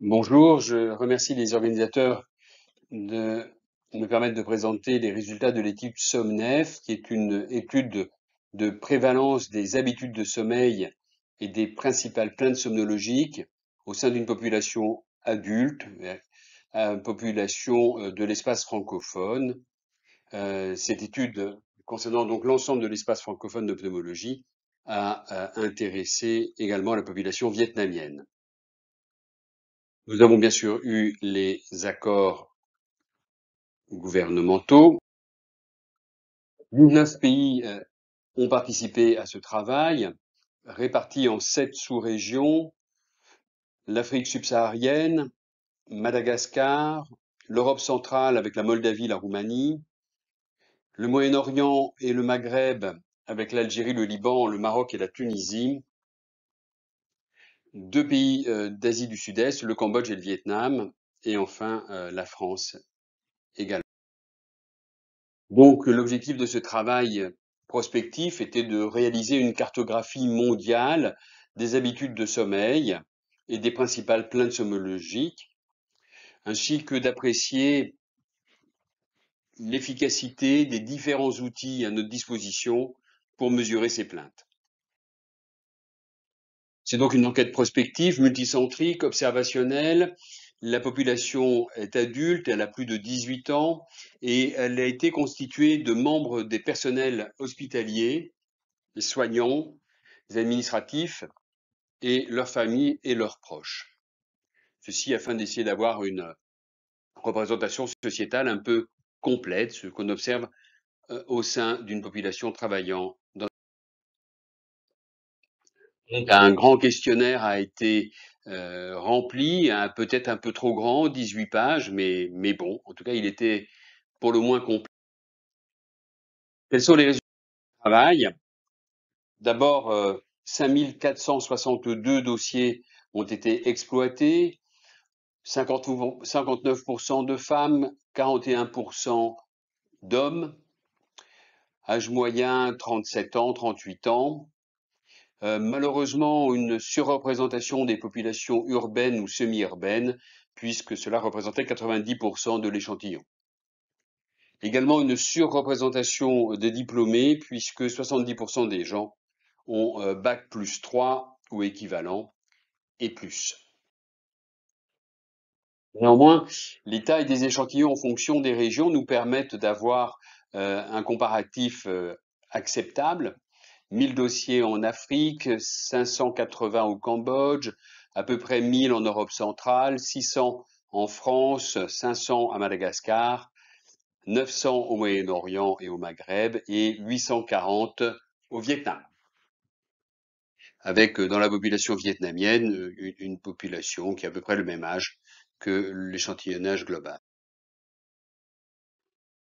Bonjour, je remercie les organisateurs de me permettre de présenter les résultats de l'étude SOMNEF, qui est une étude de prévalence des habitudes de sommeil et des principales plaintes somnologiques au sein d'une population adulte, une population euh, de l'espace francophone. Euh, cette étude concernant donc l'ensemble de l'espace francophone de a euh, intéressé également la population vietnamienne. Nous avons bien sûr eu les accords gouvernementaux. 19 pays euh, ont participé à ce travail, répartis en sept sous-régions, l'Afrique subsaharienne, Madagascar, l'Europe centrale avec la Moldavie, la Roumanie, le Moyen-Orient et le Maghreb avec l'Algérie, le Liban, le Maroc et la Tunisie, deux pays euh, d'Asie du Sud-Est, le Cambodge et le Vietnam, et enfin euh, la France également. Donc euh, l'objectif de ce travail prospectif était de réaliser une cartographie mondiale des habitudes de sommeil et des principales plaintes somologiques, ainsi que d'apprécier l'efficacité des différents outils à notre disposition pour mesurer ces plaintes. C'est donc une enquête prospective, multicentrique, observationnelle. La population est adulte, elle a plus de 18 ans et elle a été constituée de membres des personnels hospitaliers, soignants, administratifs et leurs familles et leurs proches. Ceci afin d'essayer d'avoir une représentation sociétale un peu complète, ce qu'on observe euh, au sein d'une population travaillant un grand questionnaire a été euh, rempli, peut-être un peu trop grand, 18 pages, mais, bon, en tout cas, il était pour le moins complet. Quels sont les résultats du travail D'abord, 5462 euh, dossiers ont été exploités, 59% de femmes, 41% d'hommes, âge moyen 37 ans, 38 ans, euh, malheureusement une surreprésentation des populations urbaines ou semi-urbaines, puisque cela représentait 90% de l'échantillon. Également une surreprésentation des diplômés, puisque 70% des gens ont euh, Bac plus 3 ou équivalent et plus. Néanmoins, les tailles des échantillons en fonction des régions nous permettent d'avoir euh, un comparatif acceptable 1000 dossiers en Afrique, 580 au Cambodge, à peu près 1000 en Europe centrale, 600 en France, 500 à Madagascar, 900 au Moyen-Orient et au Maghreb et 840 au Vietnam. Avec euh, dans la population vietnamienne euh, une, population qui a à peu près le même âge que l'échantillonnage global.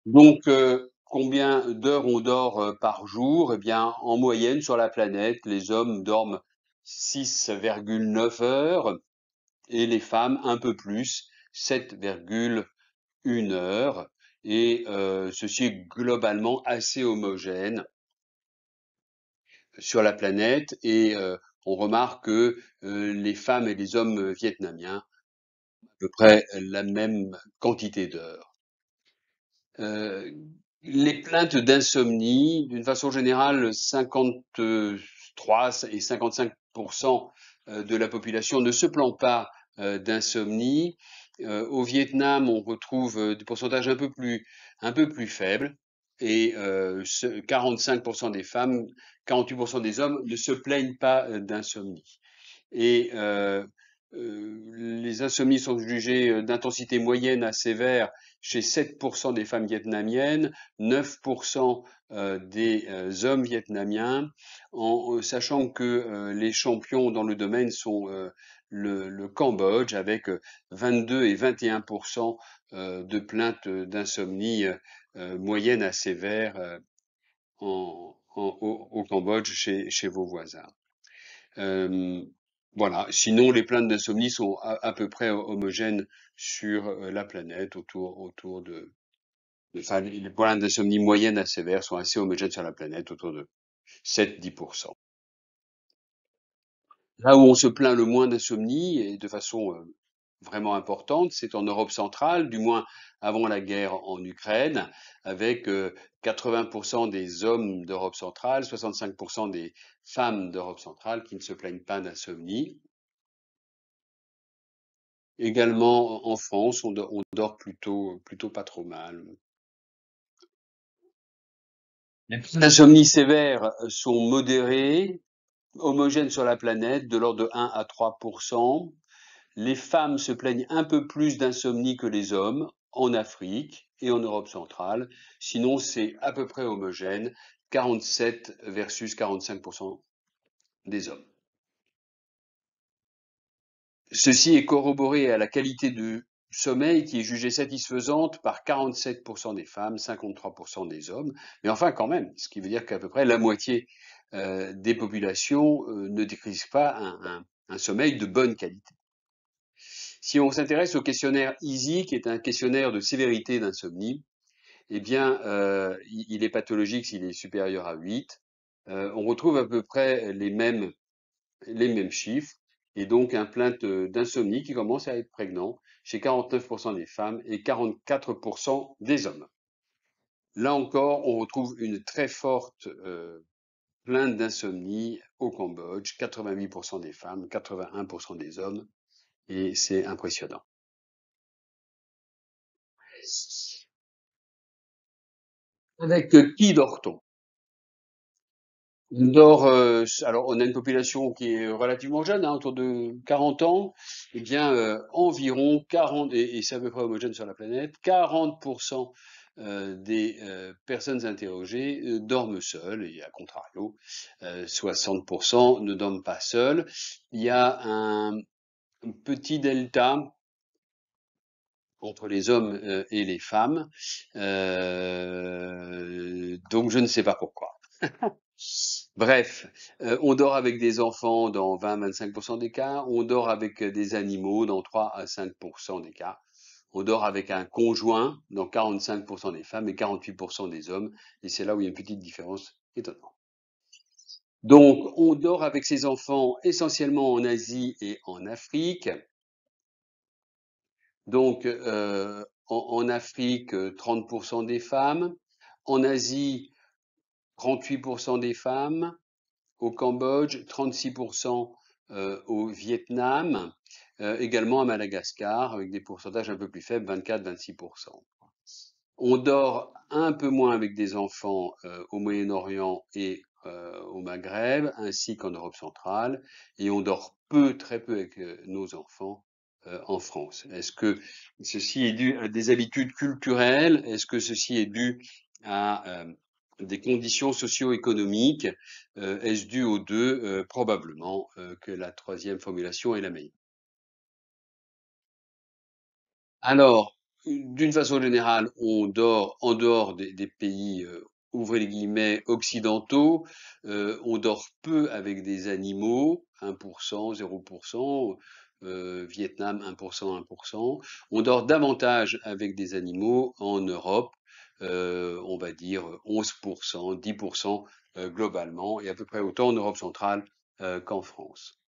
Donc, euh, Combien d'heures on dort euh, par jour Eh bien, en moyenne sur la planète, les hommes dorment 6,9 heures et les femmes un peu plus, 7,1 heures. Et euh, ceci est globalement assez homogène sur la planète et euh, on remarque que les femmes et les hommes vietnamiens ont à peu près la même quantité d'heures. Les plaintes d'insomnie, d'une façon générale, 53 et 55 euh, de la population ne se plaint pas euh, d'insomnie. Euh, au Vietnam, on retrouve des pourcentages un peu plus, un peu plus faibles et 45% des femmes, 48% des hommes ne se plaignent pas d'insomnie. Et euh, les insomnies sont jugées euh, d'intensité moyenne à sévère chez 7% des femmes vietnamiennes, 9% euh, des hommes vietnamiens, en sachant que les champions dans le domaine sont le, Cambodge avec 22 et 21% de plaintes d'insomnie moyenne à sévère au, Cambodge chez, vos voisins. Voilà. Sinon, les plaintes d'insomnie sont à, peu près homogènes sur euh, la planète, autour, autour de, enfin, les plaintes d'insomnie moyennes à sévères sont assez homogènes sur la planète, autour de 7-10%. Là où on se plaint le moins d'insomnie, et de façon euh, vraiment importante, c'est en Europe centrale, du moins avant la guerre en Ukraine, avec 80% euh, des hommes d'Europe centrale, 65% des femmes d'Europe centrale qui ne se plaignent pas d'insomnie. Également en France, on, dort plutôt, plutôt pas trop mal. Les insomnies sévères sont modérées, homogènes sur la planète, de l'ordre de 1 à 3 les femmes se plaignent un peu plus d'insomnie que les hommes en Afrique et en Europe centrale. Sinon, c'est à peu près homogène, 47 versus 45% des hommes. Ceci est corroboré à la qualité du sommeil qui est jugée satisfaisante par 47% des femmes, 53% des hommes, mais enfin quand même, ce qui veut dire qu'à peu près la moitié euh, des populations euh, ne décrivent pas un sommeil de bonne qualité. Si on s'intéresse au questionnaire EASY, qui est un questionnaire de sévérité d'insomnie, eh bien, euh, il est pathologique s'il est supérieur à 8. Euh, on retrouve à peu près les mêmes, les mêmes chiffres, et donc un plainte d'insomnie qui commence à être prégnant chez 49% des femmes et 44% des hommes. Là encore, on retrouve une très forte euh, plainte d'insomnie au Cambodge, 88% des femmes, 81% des hommes, et c'est impressionnant. Avec euh, qui dort-on on dort, euh, alors on a une population qui est relativement jeune, hein, autour de 40 ans, eh euh, Et bien environ 40, et, ça c'est à peu près homogène sur la planète, 40% des personnes interrogées dorment seules, et à contrario, 60% ne dorment pas seules. Il y a un, petit delta entre les hommes euh, et les femmes. Euh, donc je ne sais pas pourquoi. Bref, euh, on dort avec des enfants dans 20-25% des cas, on dort avec des animaux dans 3 à 5% des cas, on dort avec un conjoint dans 45% des femmes et 48% des hommes, et c'est là où il y a une petite différence étonnante. Donc, on dort avec ses enfants essentiellement en Asie et en Afrique. Donc, euh, en, Afrique, 30% des femmes. En Asie, 38% des femmes. Au Cambodge, 36% euh, au Vietnam. Euh, également à Madagascar, avec des pourcentages un peu plus faibles, 24-26%. On dort un peu moins avec des enfants au Moyen-Orient et euh, au Maghreb ainsi qu'en Europe centrale et on dort peu, très peu avec euh, nos enfants euh, en France. Est-ce que ceci est dû à des habitudes culturelles Est-ce que ceci est dû à des conditions socio-économiques Est-ce dû aux deux Probablement que la troisième formulation est la meilleure. Alors, d'une façon générale, on dort en dehors des, des pays ouvrez les guillemets, occidentaux, euh, on dort peu avec des animaux, 1%, 0%, euh, Vietnam 1%, 1%. On dort davantage avec des animaux en Europe, euh, on va dire 11%, 10% globalement, et à peu près autant en Europe centrale qu'en France.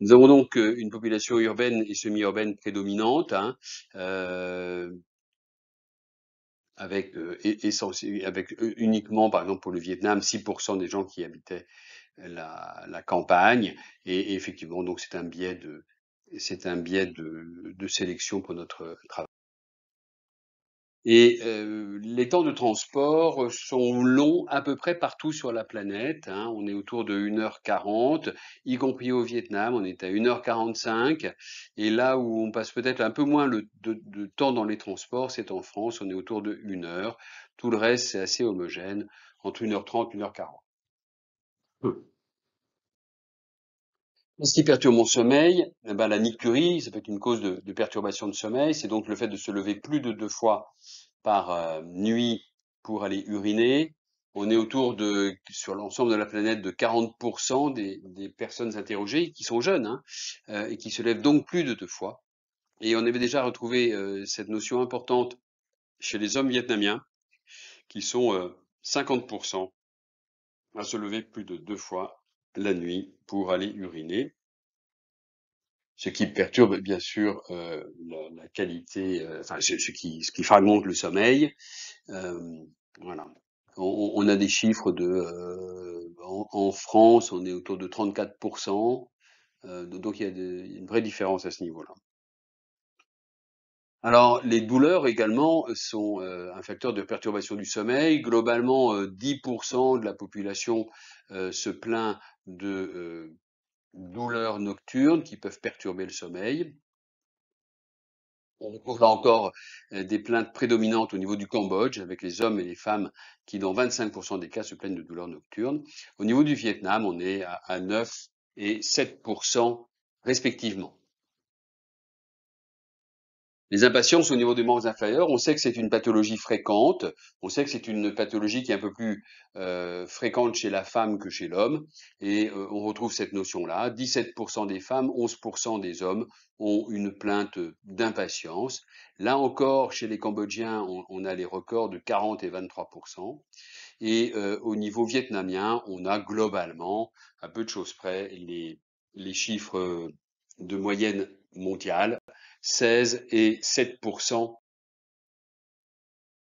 Nous avons donc une population urbaine et semi-urbaine prédominante, hein, avec euh, et, avec euh, uniquement par exemple pour le Vietnam 6% des gens qui habitaient la, campagne et, effectivement donc c'est un biais de un biais de sélection pour notre travail. Et euh, les temps de transport euh, sont longs à peu près partout sur la planète. Hein. On est autour de 1h40, y compris au Vietnam, on est à 1h45. Et là où on passe peut-être un peu moins de, de, temps dans les transports, c'est en France, on est autour de 1h. Tout le reste, c'est assez homogène, entre 1h30 et 1h40 ce qui perturbe mon sommeil, eh ben, la nicturie, ça peut être une cause de, perturbation de sommeil. C'est donc le fait de se lever plus de deux fois par euh, nuit pour aller uriner. On est autour de, sur l'ensemble de la planète, de 40% des, personnes interrogées qui sont jeunes hein, euh, et qui se lèvent donc plus de deux fois. Et on avait déjà retrouvé euh, cette notion importante chez les hommes vietnamiens, qui sont 50% à se lever plus de deux fois la nuit pour aller uriner, ce qui perturbe bien sûr euh, la, qualité, euh, enfin ce, qui, ce, qui, fragmente le sommeil. Euh, voilà. On, a des chiffres de, en, France, on est autour de 34%, donc il y a une vraie différence à ce niveau-là. Alors, les douleurs également sont euh, un facteur de perturbation du sommeil. Globalement, 10% euh, de la population euh, se plaint de douleurs nocturnes qui peuvent perturber le sommeil. On retrouve encore des plaintes prédominantes au niveau du Cambodge, avec les hommes et les femmes qui, dans 25% des cas, se plaignent de douleurs nocturnes. Au niveau du Vietnam, on est à 9 et 7% respectivement. Les impatiences au niveau des membres inférieurs, on sait que c'est une pathologie fréquente, on sait que c'est une pathologie qui est un peu plus euh, fréquente chez la femme que chez l'homme, et euh, on retrouve cette notion-là. 17% des femmes, 11% des hommes ont une plainte d'impatience. Là encore, chez les Cambodgiens, on, a les records de 40 et 23%. Et euh, au niveau vietnamien, on a globalement, à peu de choses près, les, les chiffres de moyenne mondiale. 16 et 7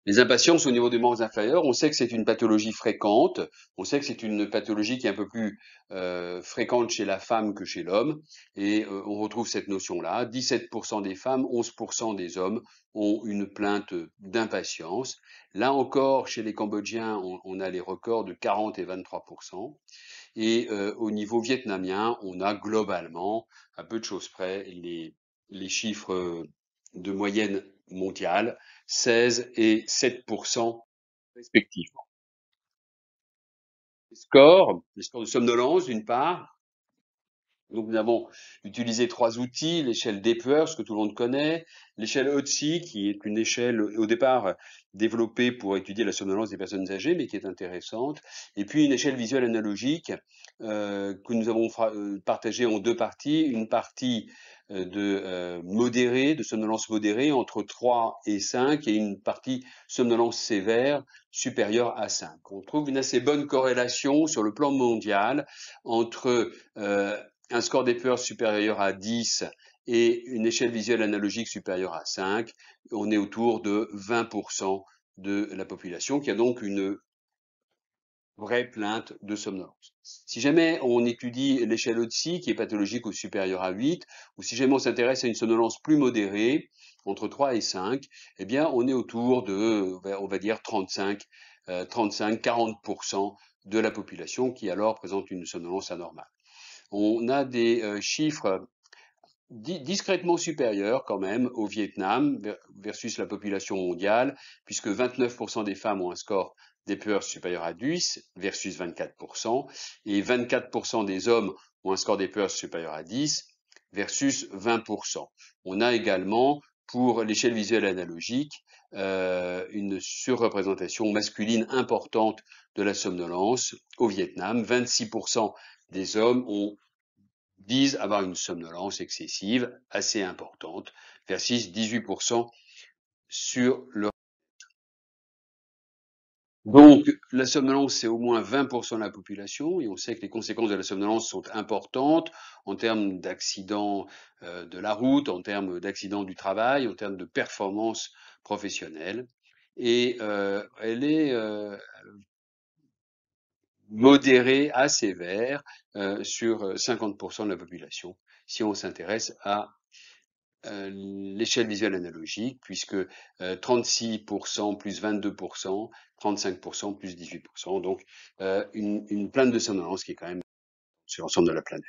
les impatiences au niveau des membres inférieurs, on sait que c'est une pathologie fréquente, on sait que c'est une pathologie qui est un peu plus euh, fréquente chez la femme que chez l'homme, et euh, on retrouve cette notion-là. 17% des femmes, 11% des hommes ont une plainte d'impatience. Là encore, chez les Cambodgiens, on, a les records de 40 et 23%. Et euh, au niveau vietnamien, on a globalement, à peu de choses près, les, les chiffres euh, de moyenne mondiale, 16 et 7 respectivement. Les scores, les scores de somnolence d'une part, donc nous avons utilisé trois outils, l'échelle Depper, ce que tout le monde connaît, l'échelle OTSI, qui est une échelle au départ développée pour étudier la somnolence des personnes âgées, mais qui est intéressante, et puis une échelle visuelle analogique euh, que nous avons euh, partagée en deux parties, une partie euh, de modérée, de somnolence modérée entre 3 et 5, et une partie somnolence sévère supérieure à 5. On trouve une assez bonne corrélation sur le plan mondial entre un score peurs supérieur à 10 et une échelle visuelle analogique supérieure à 5, on est autour de 20% de la population qui a donc une vraie plainte de somnolence. Si jamais on étudie l'échelle OTSI qui est pathologique ou supérieure à 8, ou si jamais on s'intéresse à une somnolence plus modérée, entre 3 et 5, eh bien on est autour de, on va dire, 35, 35 40% de la population qui alors présente une somnolence anormale on a des euh, chiffres discrètement supérieurs quand même au Vietnam versus la population mondiale, puisque 29% des femmes ont un score des peurs supérieur à 10 versus 24%, et 24% des hommes ont un score des peurs supérieur à 10 versus 20%. On a également pour l'échelle visuelle analogique, euh, une surreprésentation masculine importante de la somnolence au Vietnam. 26% des hommes ont, disent avoir une somnolence excessive assez importante, versus 18% sur le donc, la somnolence, c'est au moins 20% de la population, et on sait que les conséquences de la somnolence sont importantes en termes d'accidents euh, de la route, en termes d'accidents du travail, en termes de performance professionnelle. Et euh, elle est euh, modérée à sévère sur 50% de la population, si on s'intéresse à euh, l'échelle visuelle analogique, puisque 36% euh, plus 22%, 35% plus 18%, donc euh, une, une, plainte de somnolence qui est quand même sur l'ensemble de la planète.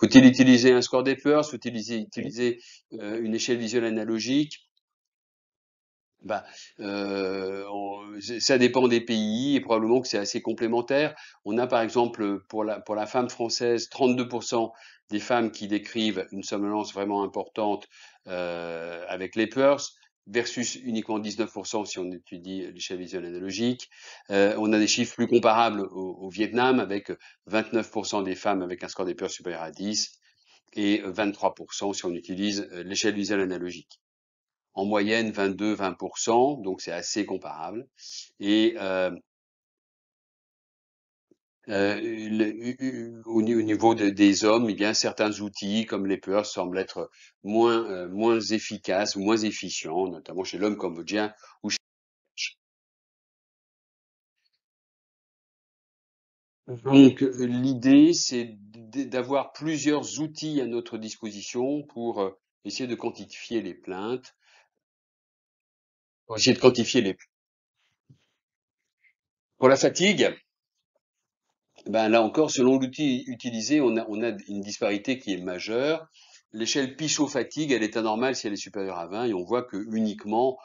Faut-il utiliser un score des peurs Faut-il utiliser une échelle visuelle analogique bah, euh, ça dépend des pays et probablement que c'est assez complémentaire. On a par exemple pour la, pour la femme française 32% des femmes qui décrivent une somnolence vraiment importante euh, avec les peurs versus uniquement 19% si on étudie l'échelle visuelle analogique. Euh, on a des chiffres plus comparables au, au Vietnam avec 29% des femmes avec un score des peurs supérieur à 10 et 23% si on utilise l'échelle visuelle analogique en moyenne 22-20%, donc c'est assez comparable. Et euh, euh, au niveau des hommes, eh bien, certains outils comme les peurs semblent être moins, euh, moins efficaces, moins efficients, notamment chez l'homme cambodgien ou chez Donc l'idée, c'est d'avoir plusieurs outils à notre disposition pour essayer de quantifier les plaintes, essayer de quantifier les. Pour la fatigue, ben là encore, selon l'outil utilisé, on a, on a, une disparité qui est majeure. L'échelle Pichot-fatigue, elle est anormale si elle est supérieure à 20, et on voit que uniquement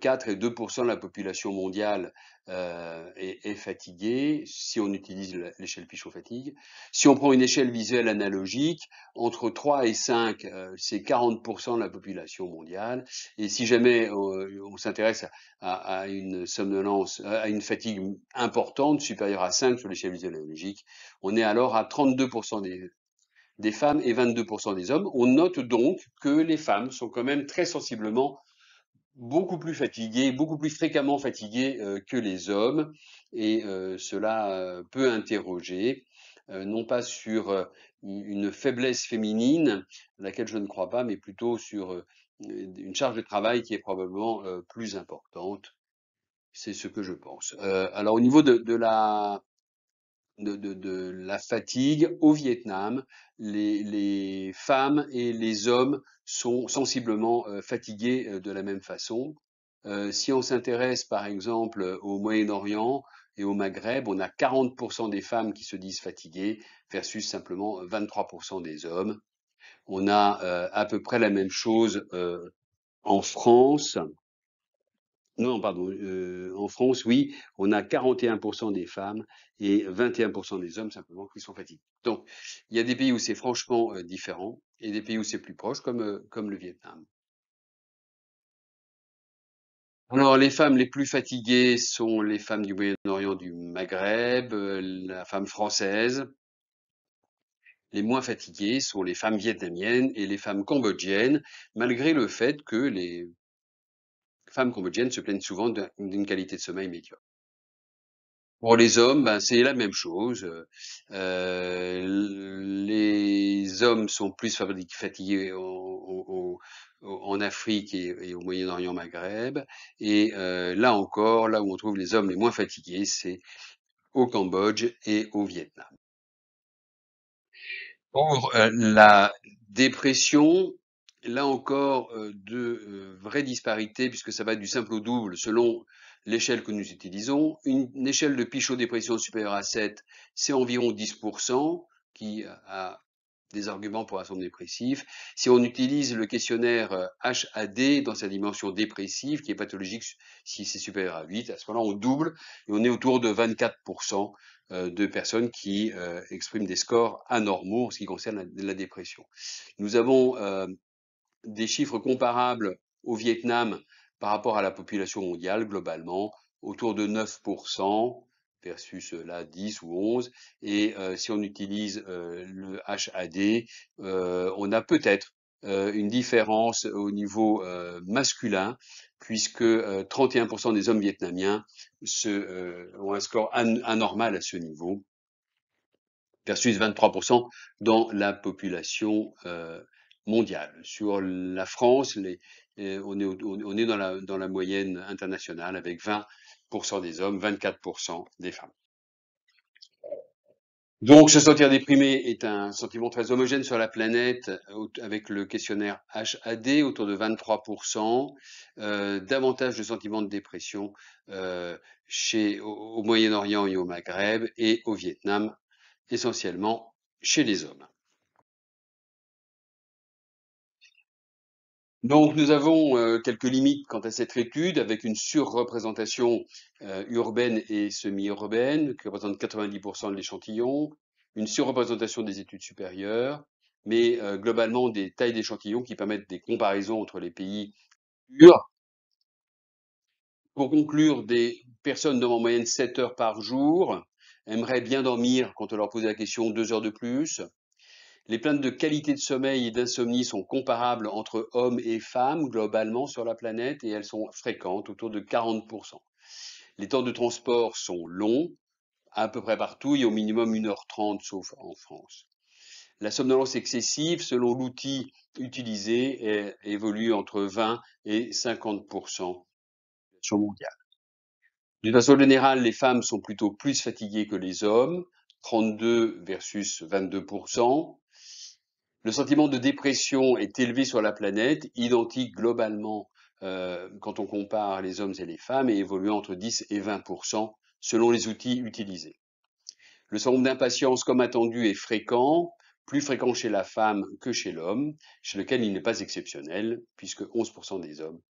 4 euh, et 2% de la population mondiale euh, est, fatiguée, si on utilise l'échelle Pichot-fatigue. Si on prend une échelle visuelle analogique, entre 3 et 5, euh, c'est 40% de la population mondiale. Et si jamais on s'intéresse à, une somnolence, à une fatigue importante, supérieure à 5 sur l'échelle visuelle analogique, on est alors à 32% des, des femmes et 22% des hommes. On note donc que les femmes sont quand même très sensiblement beaucoup plus fatiguées, beaucoup plus fréquemment fatiguées euh, que les hommes, et euh, cela euh, peut interroger, non pas sur une faiblesse féminine, laquelle je ne crois pas, mais plutôt sur une charge de travail qui est probablement plus importante. C'est ce que je pense. alors au niveau de la de, de, de, la fatigue au Vietnam. Les, les, femmes et les hommes sont sensiblement euh, fatigués euh, de la même façon. Euh, si on s'intéresse par exemple au Moyen-Orient et au Maghreb, on a 40% des femmes qui se disent fatiguées versus simplement 23% des hommes. On a à peu près la même chose en France non, pardon, euh, en France, oui, on a 41% des femmes et 21% des hommes simplement qui sont fatigués. Donc, il y a des pays où c'est franchement euh, différent et des pays où c'est plus proche, comme, euh, comme le Vietnam. Alors, les femmes les plus fatiguées sont les femmes du Moyen-Orient, du Maghreb, la femme française. Les moins fatiguées sont les femmes vietnamiennes et les femmes cambodgiennes, malgré le fait que les femmes cambodgiennes se plaignent souvent d'une qualité de sommeil médiocre. Pour les hommes, ben, c'est la même chose. Euh, euh, les hommes sont plus fatigués en Afrique et, au Moyen-Orient Maghreb. Et euh, là encore, là où on trouve les hommes les moins fatigués, c'est au Cambodge et au Vietnam. Pour la dépression, là encore euh, de euh, vraies disparités, puisque ça va du simple au double selon l'échelle que nous utilisons. Une, échelle de Pichot-dépression supérieure à 7, c'est environ 10%, qui a des arguments pour un syndrome dépressif. Si on utilise le questionnaire HAD euh, dans sa dimension dépressive, qui est pathologique si c'est supérieur à 8, à ce moment-là, on double et on est autour de 24% de personnes qui expriment des scores anormaux en ce qui concerne la, dépression. Nous avons des chiffres comparables au Vietnam par rapport à la population mondiale globalement, autour de 9% versus euh, là 10 ou 11. Et euh, si on utilise euh, le HAD, on a peut-être une différence au niveau masculin, puisque 31% des hommes vietnamiens ont un score anormal à ce niveau, versus 23% dans la population mondiale. Sur la France, euh, on, est, on est dans, la, dans la moyenne internationale avec 20% des hommes, 24% des femmes. Donc, se sentir déprimé est un sentiment très homogène sur la planète avec le questionnaire HAD autour de 23%, euh, davantage de sentiments de dépression euh, chez, au Moyen-Orient et au Maghreb et au Vietnam, essentiellement chez les hommes. Donc nous avons euh, quelques limites quant à cette étude avec une surreprésentation euh, urbaine et semi-urbaine qui représente 90% de l'échantillon, une surreprésentation des études supérieures, mais euh, globalement des tailles d'échantillons qui permettent des comparaisons entre les pays Pour conclure, des personnes dorment en moyenne 7 heures par jour, aimeraient bien dormir quand on leur pose la question 2 heures de plus, les plaintes de qualité de sommeil et d'insomnie sont comparables entre hommes et femmes globalement sur la planète et elles sont fréquentes, autour de 40%. Les temps de transport sont longs, à peu près partout, et au minimum 1h30 sauf en France. La somnolence excessive, selon l'outil utilisé, évolue entre 20 et 50% sur mondiale. D'une façon générale, les femmes sont plutôt plus fatiguées que les hommes, 32 versus 22%, le sentiment de dépression est élevé sur la planète, identique globalement euh, quand on compare les hommes et les femmes et évolue entre 10 et 20 selon les outils utilisés. Le syndrome d'impatience, comme attendu, est fréquent, plus fréquent chez la femme que chez l'homme, chez lequel il n'est pas exceptionnel, puisque 11% des hommes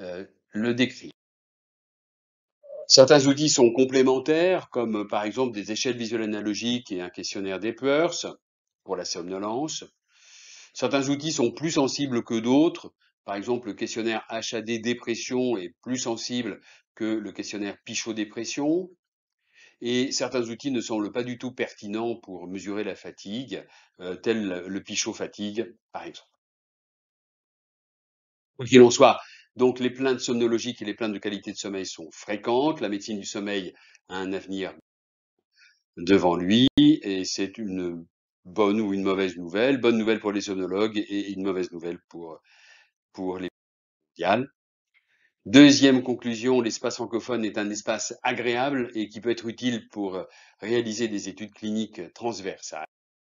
euh, le décrivent. Certains outils sont complémentaires, comme par exemple des échelles visuelles analogiques et un questionnaire des peurs pour la somnolence, Certains outils sont plus sensibles que d'autres. Par exemple, le questionnaire HAD dépression est plus sensible que le questionnaire Pichot dépression. Et certains outils ne semblent pas du tout pertinents pour mesurer la fatigue, euh, tel le Pichot fatigue, par exemple. Quoi qu'il en soit, donc les plaintes somnologiques et les plaintes de qualité de sommeil sont fréquentes. La médecine du sommeil a un avenir devant lui et c'est une bonne ou une mauvaise nouvelle, bonne nouvelle pour les sonologues et une mauvaise nouvelle pour, pour les mondiales. Deuxième conclusion, l'espace francophone est un espace agréable et qui peut être utile pour euh, réaliser des études cliniques transversales.